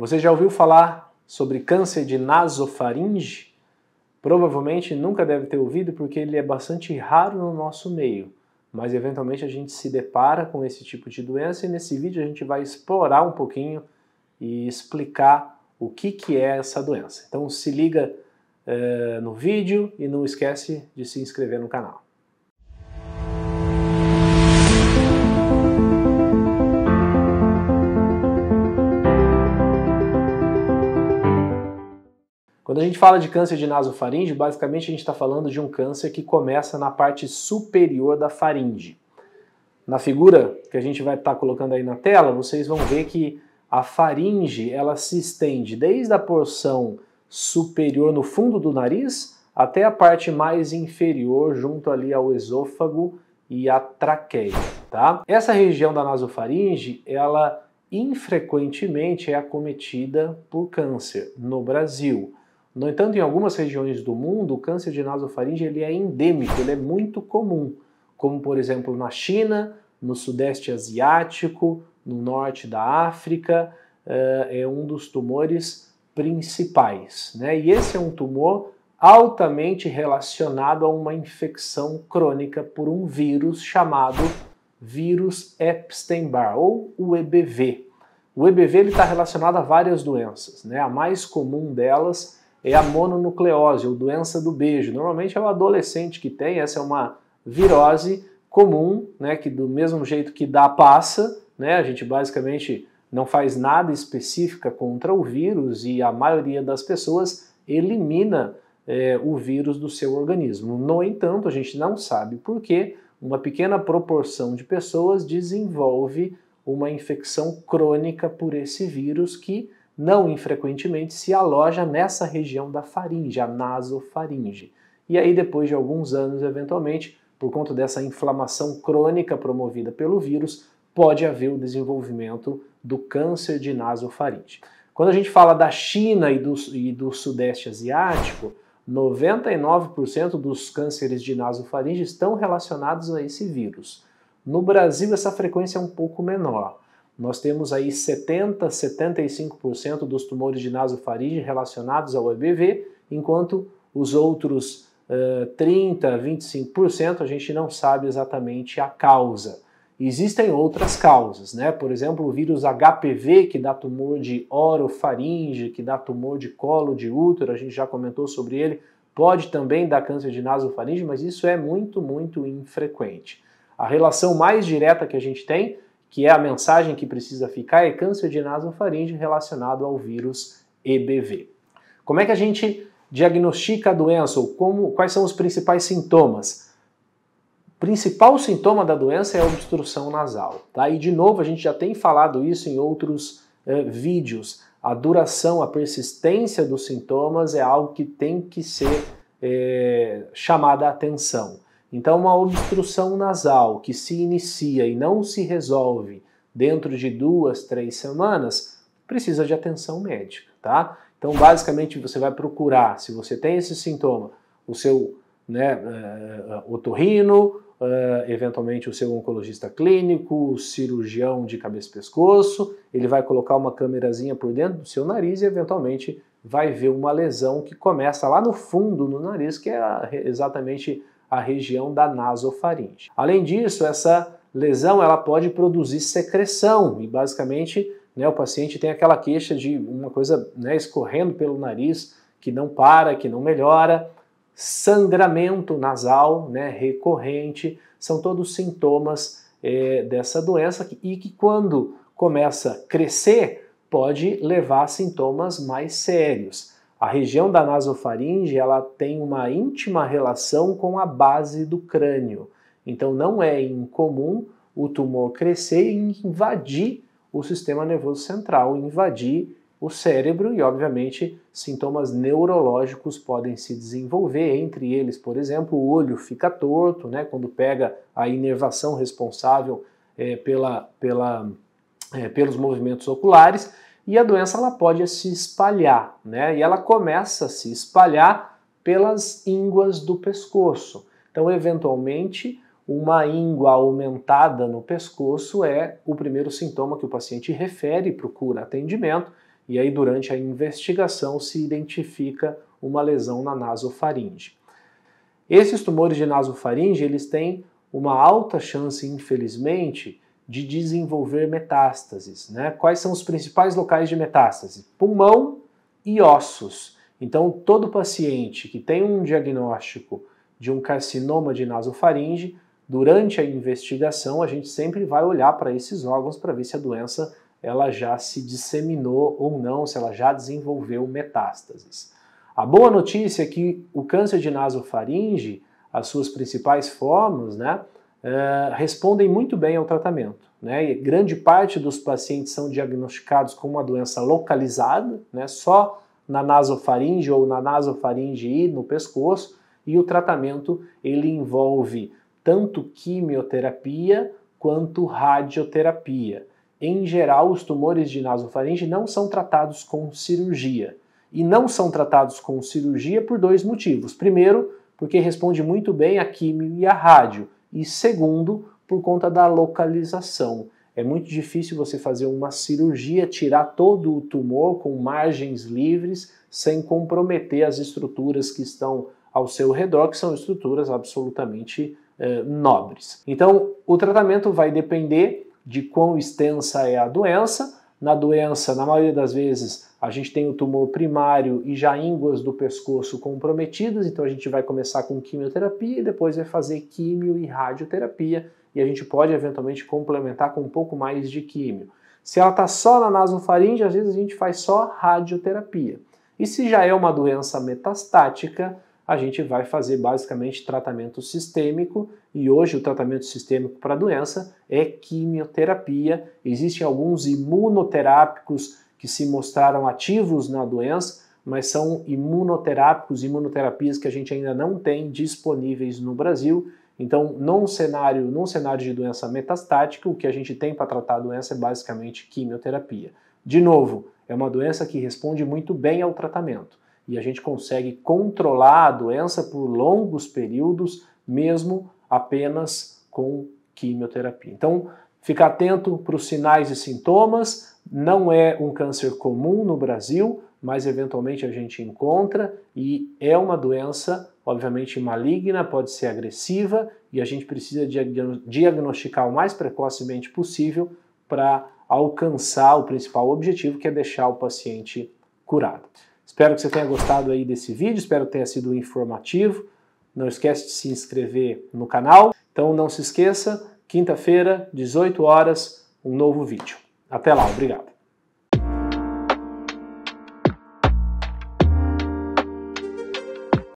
Você já ouviu falar sobre câncer de nasofaringe? Provavelmente nunca deve ter ouvido porque ele é bastante raro no nosso meio, mas eventualmente a gente se depara com esse tipo de doença e nesse vídeo a gente vai explorar um pouquinho e explicar o que, que é essa doença. Então se liga eh, no vídeo e não esquece de se inscrever no canal. Quando a gente fala de câncer de nasofaringe, basicamente a gente está falando de um câncer que começa na parte superior da faringe. Na figura que a gente vai estar tá colocando aí na tela, vocês vão ver que a faringe ela se estende desde a porção superior no fundo do nariz até a parte mais inferior junto ali ao esôfago e à traqueia, tá? Essa região da nasofaringe, ela infrequentemente é acometida por câncer no Brasil. No entanto, em algumas regiões do mundo, o câncer de nasofaringe ele é endêmico, ele é muito comum, como por exemplo na China, no Sudeste Asiático, no Norte da África, eh, é um dos tumores principais. Né? E esse é um tumor altamente relacionado a uma infecção crônica por um vírus chamado vírus Epstein-Barr ou o EBV. O EBV está relacionado a várias doenças, né? a mais comum delas é a mononucleose, ou doença do beijo. Normalmente é o adolescente que tem, essa é uma virose comum, né, que do mesmo jeito que dá passa, né, a gente basicamente não faz nada específica contra o vírus e a maioria das pessoas elimina é, o vírus do seu organismo. No entanto, a gente não sabe por que uma pequena proporção de pessoas desenvolve uma infecção crônica por esse vírus que não infrequentemente se aloja nessa região da faringe, a nasofaringe. E aí, depois de alguns anos, eventualmente, por conta dessa inflamação crônica promovida pelo vírus, pode haver o desenvolvimento do câncer de nasofaringe. Quando a gente fala da China e do, e do Sudeste Asiático, 99% dos cânceres de nasofaringe estão relacionados a esse vírus. No Brasil, essa frequência é um pouco menor nós temos aí 70, 75% dos tumores de nasofaringe relacionados ao EBV, enquanto os outros uh, 30, 25% a gente não sabe exatamente a causa. Existem outras causas, né? Por exemplo, o vírus HPV, que dá tumor de orofaringe, que dá tumor de colo de útero, a gente já comentou sobre ele, pode também dar câncer de nasofaringe, mas isso é muito, muito infrequente. A relação mais direta que a gente tem que é a mensagem que precisa ficar, é câncer de nasofaringe relacionado ao vírus EBV. Como é que a gente diagnostica a doença ou como, quais são os principais sintomas? O principal sintoma da doença é a obstrução nasal, tá? E de novo, a gente já tem falado isso em outros eh, vídeos. A duração, a persistência dos sintomas é algo que tem que ser eh, chamada a atenção. Então, uma obstrução nasal que se inicia e não se resolve dentro de duas, três semanas, precisa de atenção médica, tá? Então, basicamente, você vai procurar, se você tem esse sintoma, o seu né, uh, otorrino, uh, eventualmente o seu oncologista clínico, o cirurgião de cabeça e pescoço, ele vai colocar uma câmerazinha por dentro do seu nariz e, eventualmente, vai ver uma lesão que começa lá no fundo no nariz, que é exatamente a região da nasofaringe. Além disso, essa lesão ela pode produzir secreção e basicamente né, o paciente tem aquela queixa de uma coisa né, escorrendo pelo nariz que não para, que não melhora, sangramento nasal né, recorrente, são todos sintomas é, dessa doença e que quando começa a crescer pode levar a sintomas mais sérios. A região da nasofaringe ela tem uma íntima relação com a base do crânio. Então não é incomum o tumor crescer e invadir o sistema nervoso central, invadir o cérebro e, obviamente, sintomas neurológicos podem se desenvolver. Entre eles, por exemplo, o olho fica torto, né, quando pega a inervação responsável é, pela, pela, é, pelos movimentos oculares e a doença ela pode se espalhar, né? E ela começa a se espalhar pelas ínguas do pescoço. Então, eventualmente, uma íngua aumentada no pescoço é o primeiro sintoma que o paciente refere, procura atendimento, e aí durante a investigação se identifica uma lesão na nasofaringe. Esses tumores de nasofaringe, eles têm uma alta chance, infelizmente, de desenvolver metástases. Né? Quais são os principais locais de metástase? Pulmão e ossos. Então, todo paciente que tem um diagnóstico de um carcinoma de nasofaringe, durante a investigação, a gente sempre vai olhar para esses órgãos para ver se a doença ela já se disseminou ou não, se ela já desenvolveu metástases. A boa notícia é que o câncer de nasofaringe, as suas principais formas, né, eh, respondem muito bem ao tratamento. Né? E grande parte dos pacientes são diagnosticados com uma doença localizada, né? só na nasofaringe ou na nasofaringe e no pescoço, e o tratamento ele envolve tanto quimioterapia quanto radioterapia. Em geral, os tumores de nasofaringe não são tratados com cirurgia. E não são tratados com cirurgia por dois motivos. Primeiro, porque responde muito bem a quimio e a rádio e segundo, por conta da localização. É muito difícil você fazer uma cirurgia, tirar todo o tumor com margens livres, sem comprometer as estruturas que estão ao seu redor, que são estruturas absolutamente eh, nobres. Então, o tratamento vai depender de quão extensa é a doença, na doença, na maioria das vezes, a gente tem o tumor primário e já ínguas do pescoço comprometidas, então a gente vai começar com quimioterapia e depois vai fazer quimio e radioterapia, e a gente pode eventualmente complementar com um pouco mais de químio. Se ela está só na nasofaringe, às vezes a gente faz só radioterapia. E se já é uma doença metastática, a gente vai fazer basicamente tratamento sistêmico e hoje o tratamento sistêmico para a doença é quimioterapia. Existem alguns imunoterápicos que se mostraram ativos na doença, mas são imunoterápicos, imunoterapias que a gente ainda não tem disponíveis no Brasil. Então, num cenário, num cenário de doença metastática, o que a gente tem para tratar a doença é basicamente quimioterapia. De novo, é uma doença que responde muito bem ao tratamento e a gente consegue controlar a doença por longos períodos, mesmo apenas com quimioterapia. Então, fica atento para os sinais e sintomas, não é um câncer comum no Brasil, mas eventualmente a gente encontra e é uma doença, obviamente maligna, pode ser agressiva e a gente precisa diagnosticar o mais precocemente possível para alcançar o principal objetivo, que é deixar o paciente curado. Espero que você tenha gostado aí desse vídeo, espero que tenha sido informativo. Não esquece de se inscrever no canal. Então não se esqueça, quinta-feira, 18 horas, um novo vídeo. Até lá, obrigado.